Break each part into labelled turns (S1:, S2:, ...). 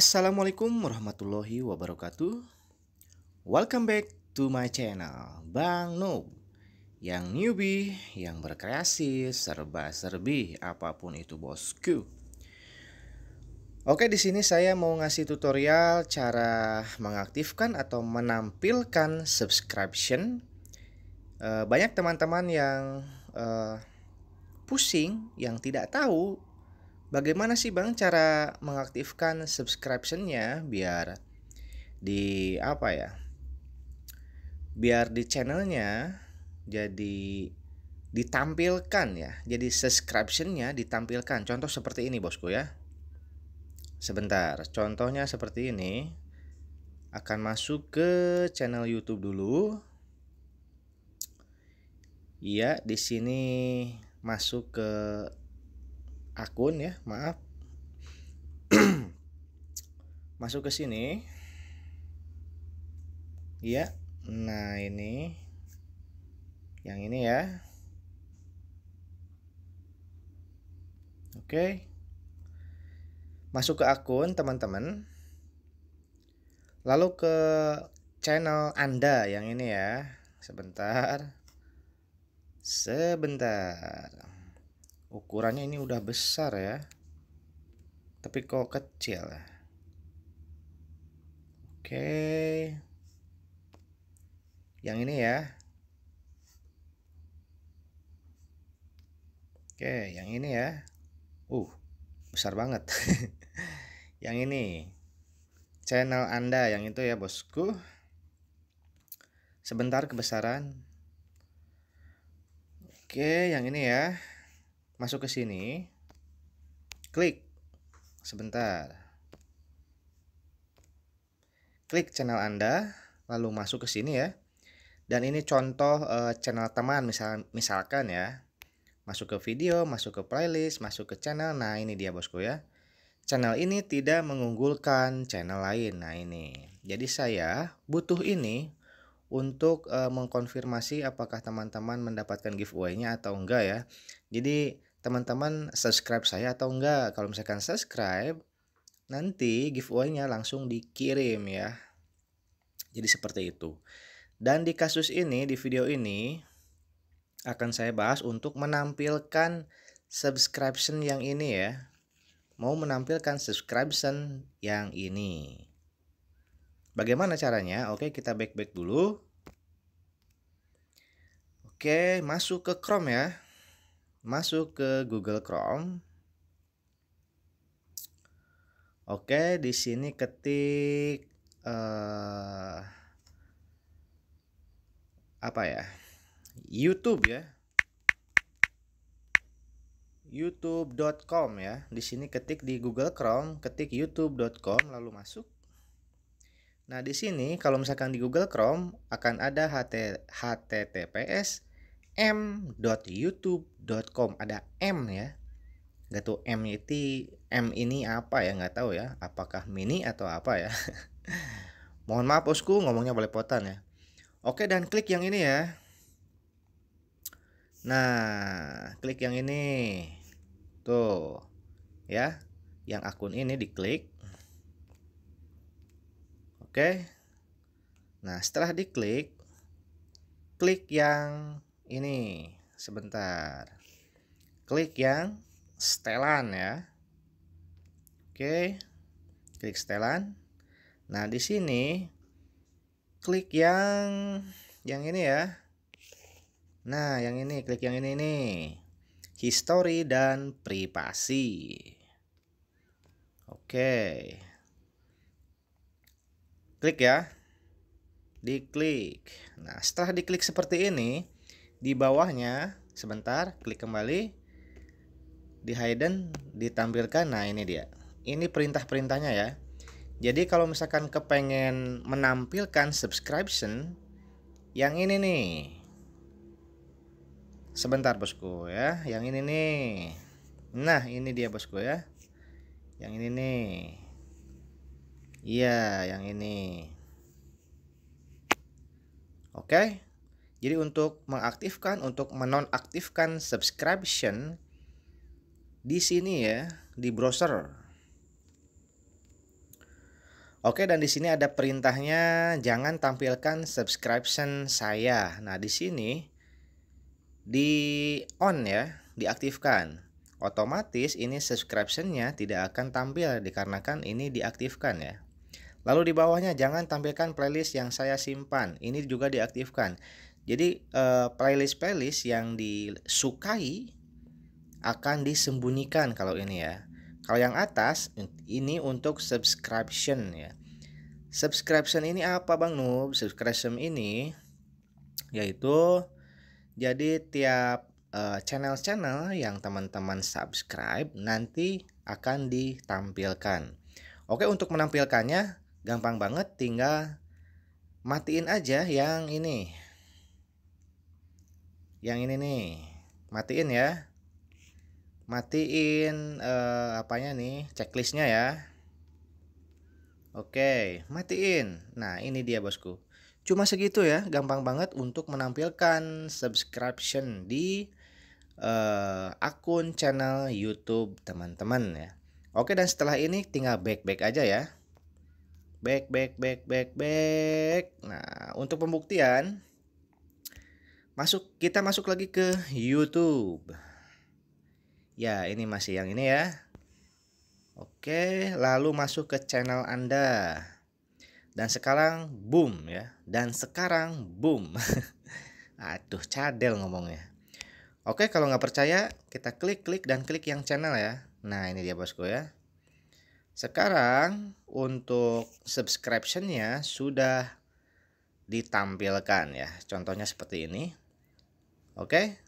S1: Assalamualaikum warahmatullahi wabarakatuh Welcome back to my channel Bang Noob Yang newbie, yang berkreasi, serba-serbi, apapun itu bosku Oke di sini saya mau ngasih tutorial cara mengaktifkan atau menampilkan subscription eh, Banyak teman-teman yang eh, pusing, yang tidak tahu Bagaimana sih Bang cara mengaktifkan subscriptionnya biar di apa ya? Biar di channelnya jadi ditampilkan ya. Jadi subscriptionnya ditampilkan. Contoh seperti ini bosku ya. Sebentar, contohnya seperti ini. Akan masuk ke channel YouTube dulu. Iya, di sini masuk ke akun ya maaf masuk ke sini ya nah ini yang ini ya oke masuk ke akun teman-teman lalu ke channel anda yang ini ya sebentar sebentar ukurannya ini udah besar ya tapi kok kecil ya oke yang ini ya oke yang ini ya uh besar banget yang ini channel anda yang itu ya bosku sebentar kebesaran oke yang ini ya masuk ke sini klik sebentar klik channel Anda lalu masuk ke sini ya dan ini contoh uh, channel teman misal misalkan ya masuk ke video masuk ke playlist masuk ke channel nah ini dia bosku ya channel ini tidak mengunggulkan channel lain nah ini jadi saya butuh ini untuk uh, mengkonfirmasi apakah teman-teman mendapatkan giveaway-nya atau enggak ya jadi teman-teman subscribe saya atau enggak. Kalau misalkan subscribe, nanti giveaway-nya langsung dikirim ya. Jadi seperti itu. Dan di kasus ini, di video ini, akan saya bahas untuk menampilkan subscription yang ini ya. Mau menampilkan subscription yang ini. Bagaimana caranya? Oke, kita back-back dulu. Oke, masuk ke Chrome ya masuk ke Google Chrome. Oke, di sini ketik uh, apa ya? YouTube ya. youtube.com ya. Di sini ketik di Google Chrome, ketik youtube.com lalu masuk. Nah, di sini kalau misalkan di Google Chrome akan ada HT, https m.youtube.com ada m ya nggak tuh m itu m ini apa ya nggak tahu ya apakah mini atau apa ya mohon maaf bosku ngomongnya belepotan ya oke dan klik yang ini ya nah klik yang ini tuh ya yang akun ini diklik oke nah setelah diklik klik yang ini sebentar klik yang setelan ya oke klik setelan nah di sini klik yang yang ini ya nah yang ini klik yang ini nih history dan privasi oke klik ya diklik nah setelah diklik seperti ini di bawahnya sebentar klik kembali di hidden ditampilkan nah ini dia ini perintah-perintahnya ya jadi kalau misalkan kepengen menampilkan subscription yang ini nih sebentar bosku ya yang ini nih nah ini dia bosku ya yang ini nih iya yang ini oke okay. Jadi untuk mengaktifkan, untuk menonaktifkan subscription di sini ya, di browser. Oke, dan di sini ada perintahnya jangan tampilkan subscription saya. Nah, di sini di on ya, diaktifkan. Otomatis ini subscriptionnya tidak akan tampil dikarenakan ini diaktifkan ya. Lalu di bawahnya jangan tampilkan playlist yang saya simpan. Ini juga diaktifkan. Jadi eh, playlist-playlist yang disukai akan disembunyikan kalau ini ya. Kalau yang atas ini untuk subscription ya. Subscription ini apa Bang Nub? Subscription ini yaitu jadi tiap eh, channel-channel uh, yang teman-teman subscribe nanti akan ditampilkan. Oke, untuk menampilkannya gampang banget tinggal matiin aja yang ini yang ini nih matiin ya matiin eh, apanya nih checklistnya ya oke matiin nah ini dia bosku cuma segitu ya gampang banget untuk menampilkan subscription di eh, akun channel YouTube teman-teman ya Oke dan setelah ini tinggal back back aja ya. Back back back back back. Nah, untuk pembuktian Masuk kita masuk lagi ke YouTube. Ya, ini masih yang ini ya. Oke, lalu masuk ke channel Anda. Dan sekarang boom ya. Dan sekarang boom. Aduh, cadel ngomongnya. Oke, kalau nggak percaya, kita klik-klik dan klik yang channel ya. Nah, ini dia bosku ya. Sekarang untuk subscriptionnya sudah ditampilkan ya. Contohnya seperti ini. Oke?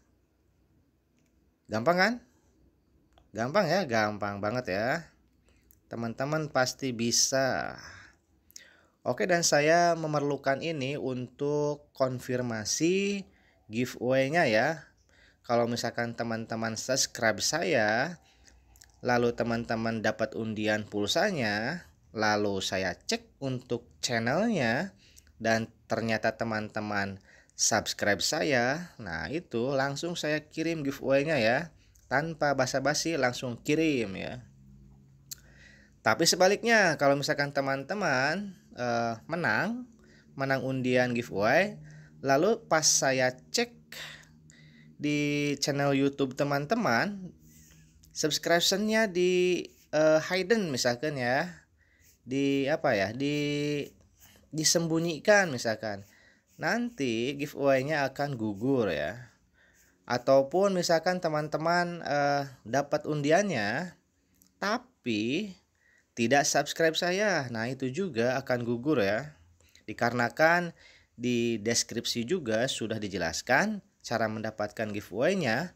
S1: Gampang kan? Gampang ya, gampang banget ya. Teman-teman pasti bisa. Oke, dan saya memerlukan ini untuk konfirmasi giveaway-nya ya. Kalau misalkan teman-teman subscribe saya, lalu teman-teman dapat undian pulsanya, lalu saya cek untuk channelnya, dan ternyata teman-teman subscribe saya. Nah, itu langsung saya kirim giveaway-nya ya. Tanpa basa-basi langsung kirim ya. Tapi sebaliknya, kalau misalkan teman-teman uh, menang, menang undian giveaway, lalu pas saya cek di channel YouTube teman-teman, subscription nya di uh, hidden misalkan ya, di apa ya, di disembunyikan misalkan nanti giveaway-nya akan gugur ya. Ataupun misalkan teman-teman eh, dapat undiannya tapi tidak subscribe saya. Nah, itu juga akan gugur ya. Dikarenakan di deskripsi juga sudah dijelaskan cara mendapatkan giveaway-nya.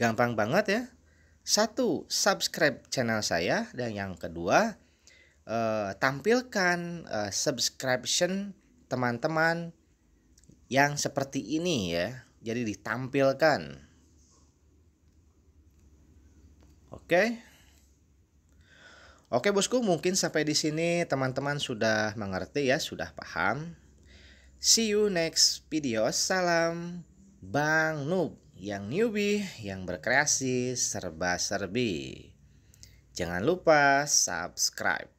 S1: Gampang banget ya. Satu, subscribe channel saya dan yang kedua uh, tampilkan uh, subscription teman-teman yang seperti ini ya. Jadi ditampilkan. Oke. Oke bosku, mungkin sampai di sini teman-teman sudah mengerti ya, sudah paham. See you next video. Salam Bang Noob yang newbie, yang berkreasi serba-serbi. Jangan lupa subscribe.